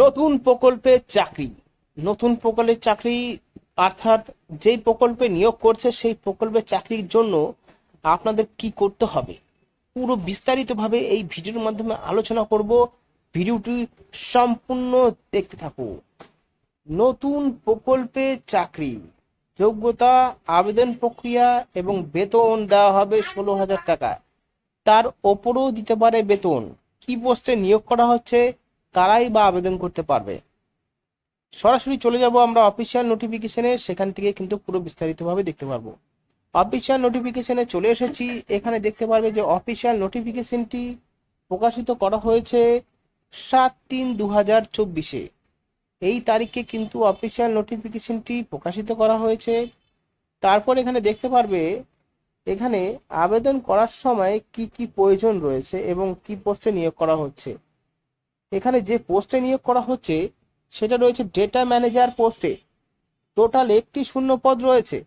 নতুন প্রকল্পে চাকরি নতুন প্রকল্পের চাকরি অর্থাৎ যেই প্রকল্পে নিয়োগ করছে সেই প্রকল্পে চাকরির জন্য আপনাদের কি করতে হবে পুরো বিস্তারিতভাবে এই ভিডিওর মাধ্যমে আলোচনা করব ভিডিওটি সম্পূর্ণ দেখতে থাকুক নতুন প্রকল্পে চাকরি যোগ্যতা আবেদন প্রক্রিয়া এবং বেতন দেওয়া হবে ষোলো হাজার টাকা তার ওপরও দিতে পারে বেতন কি পোস্টে নিয়োগ করা হচ্ছে কারাই বা আবেদন করতে পারবে সরাসরি চলে যাব আমরা অফিসিয়াল নোটিফিকেশনে সেখান থেকে কিন্তু পুরো বিস্তারিতভাবে দেখতে পারবো অফিসিয়াল নোটিফিকেশনে চলে এসেছি এখানে দেখতে পারবে যে অফিসিয়াল নোটিফিকেশনটি প্রকাশিত করা হয়েছে সাত তিন দু হাজার চব্বিশে এই তারিখে কিন্তু অফিসিয়াল নোটিফিকেশনটি প্রকাশিত করা হয়েছে তারপর এখানে দেখতে পারবে এখানে আবেদন করার সময় কি কি প্রয়োজন রয়েছে এবং কি পোস্টে নিয়োগ করা হচ্ছে এখানে যে পোস্টে নিয়োগ করা হচ্ছে সেটা রয়েছে ডেটা ম্যানেজার পোস্টে টোটাল একটি শূন্য পদ রয়েছে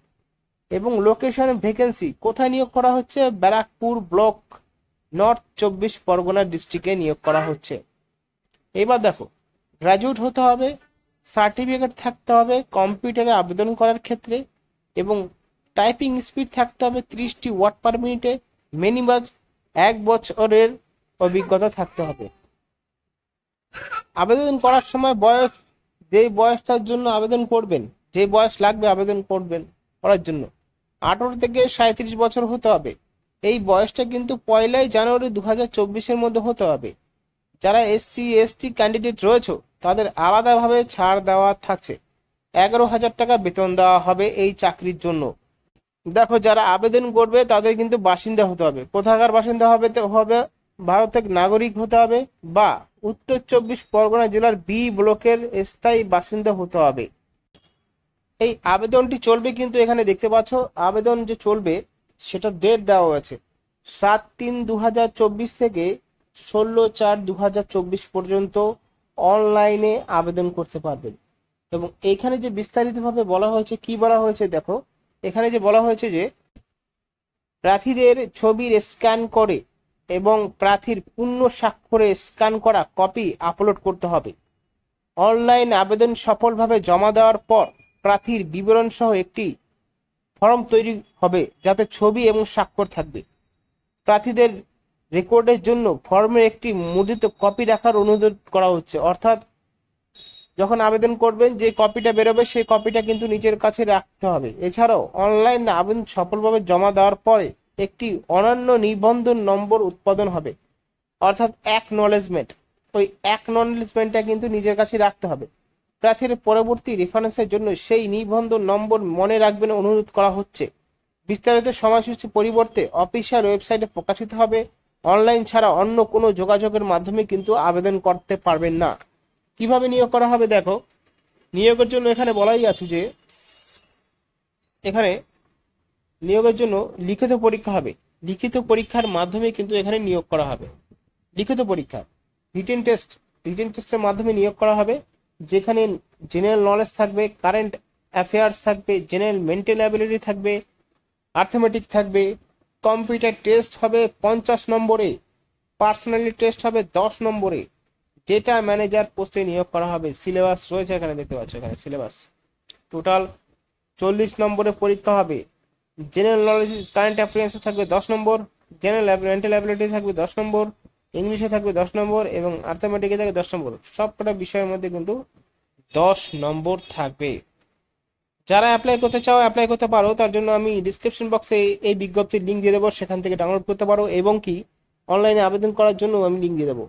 এবং লোকেশন ভ্যাকেন্সি কোথায় নিয়োগ করা হচ্ছে ব্যারাকপুর ব্লক নর্থ চব্বিশ পরগনা ডিস্ট্রিক্টে নিয়োগ করা হচ্ছে এবার দেখো গ্র্যাজুয়েট হতে হবে সার্টিফিকেট থাকতে হবে কম্পিউটারে আবেদন করার ক্ষেত্রে এবং টাইপিং স্পিড থাকতে হবে ত্রিশটি ওয়ার্ড পার মিনিটে মিনিমাম এক বছরের অভিজ্ঞতা থাকতে হবে আবেদন করার সময় বয়স যেই বয়সটার জন্য আবেদন করবেন যে বয়স লাগবে আবেদন করবেন করার জন্য আঠারো থেকে সাঁত্রিশ বছর হতে হবে এই বয়সটা কিন্তু পয়লাই জানুয়ারি দু হাজার চব্বিশের মধ্যে হতে হবে যারা এসসি এসটি ক্যান্ডিডেট রয়েছে তাদের আলাদাভাবে ছাড় দেওয়া থাকছে এগারো হাজার টাকা বেতন দেওয়া হবে এই চাকরির জন্য দেখো যারা আবেদন করবে তাদের কিন্তু বাসিন্দা হতে হবে কোথাকার বাসিন্দা হবে হবে ভারতের নাগরিক হতে হবে বা উত্তর চব্বিশ পরগনা জেলার বি ব্লকের স্থায়ী বাসিন্দা হতে হবে এই আবেদনটি চলবে কিন্তু এখানে দেখতে পাচ্ছ আবেদন যে চলবে সেটা ডেট দেওয়া হয়েছে সাত তিন দু থেকে ষোলো চার দু পর্যন্ত অনলাইনে আবেদন করতে পারবেন এবং এখানে যে বিস্তারিতভাবে বলা হয়েছে কি বলা হয়েছে দেখো এখানে যে বলা হয়েছে যে প্রার্থীদের ছবির স্ক্যান করে এবং প্রার্থীর পূর্ণ স্বাক্ষরে স্ক্যান করা কপি আপলোড করতে হবে অনলাইন আবেদন সফলভাবে জমা দেওয়ার পর প্রার্থীর বিবরণ সহ একটি ফর্ম তৈরি হবে যাতে ছবি এবং স্বাক্ষর থাকবে প্রার্থীদের রেকর্ডের জন্য ফর্মের একটি মুদ্রিত কপি রাখার অনুরোধ করা হচ্ছে অর্থাৎ যখন আবেদন করবেন যে কপিটা বেরোবে সেই কপিটা কিন্তু নিজের কাছে রাখতে হবে এছাড়াও অনলাইন আবেদন সফলভাবে জমা দেওয়ার পরে একটি অনন্য নিবন্ধন নম্বর উৎপাদন হবে অর্থাৎ অ্যাকনলেজমেন্ট ওই অ্যাকনলেজমেন্টটা কিন্তু নিজের কাছে রাখতে হবে প্রার্থীর পরবর্তী রেফারেন্সের জন্য সেই নিবন্ধন নম্বর মনে রাখবেন অনুরোধ করা হচ্ছে বিস্তারিত সময়সূচি পরিবর্তে অফিসিয়াল ওয়েবসাইটে প্রকাশিত হবে অনলাইন ছাড়া অন্য কোনো যোগাযোগের মাধ্যমে কিন্তু আবেদন করতে পারবেন না কিভাবে নিয়োগ করা হবে দেখো নিয়োগের জন্য এখানে বলাই আছে যে এখানে নিয়োগের জন্য লিখিত পরীক্ষা হবে লিখিত পরীক্ষার মাধ্যমে কিন্তু এখানে নিয়োগ করা হবে লিখিত পরীক্ষা রিটেন টেস্ট রিটেন টেস্টের মাধ্যমে নিয়োগ করা হবে যেখানে জেনারেল নলেজ থাকবে কারেন্ট অ্যাফেয়ার্স থাকবে জেনারেল মেন্টাল অ্যাবিলিটি থাকবে আর্থমেটিক থাকবে কম্পিউটার টেস্ট হবে পঞ্চাশ নম্বরে পার্সোনালিটি টেস্ট হবে দশ নম্বরে ডেটা ম্যানেজার পোস্টে নিয়োগ করা হবে সিলেবাস রয়েছে এখানে দেখতে পাচ্ছ এখানে সিলেবাস টোটাল চল্লিশ নম্বরে পরীক্ষা হবে জেনারেল নলেজ কারেন্ট অ্যাফেয়ার্সে থাকবে দশ নম্বর জেনারেল মেন্টাল অ্যাবিলিটি থাকবে দশ নম্বর ইংলিশে থাকবে দশ নম্বর এবং আর্থমেটিকে থাকবে দশ নম্বর সবকটা বিষয়ের মধ্যে কিন্তু দশ নম্বর থাকবে যারা অ্যাপ্লাই করতে চাও অ্যাপ্লাই করতে পারো তার জন্য আমি ডিসক্রিপশন বক্সে এই বিজ্ঞপ্তির লিঙ্ক দিয়ে দেবো সেখান থেকে ডাউনলোড করতে পারো এবং কি অনলাইনে আবেদন করার জন্য আমি লিঙ্ক দিয়ে দেবো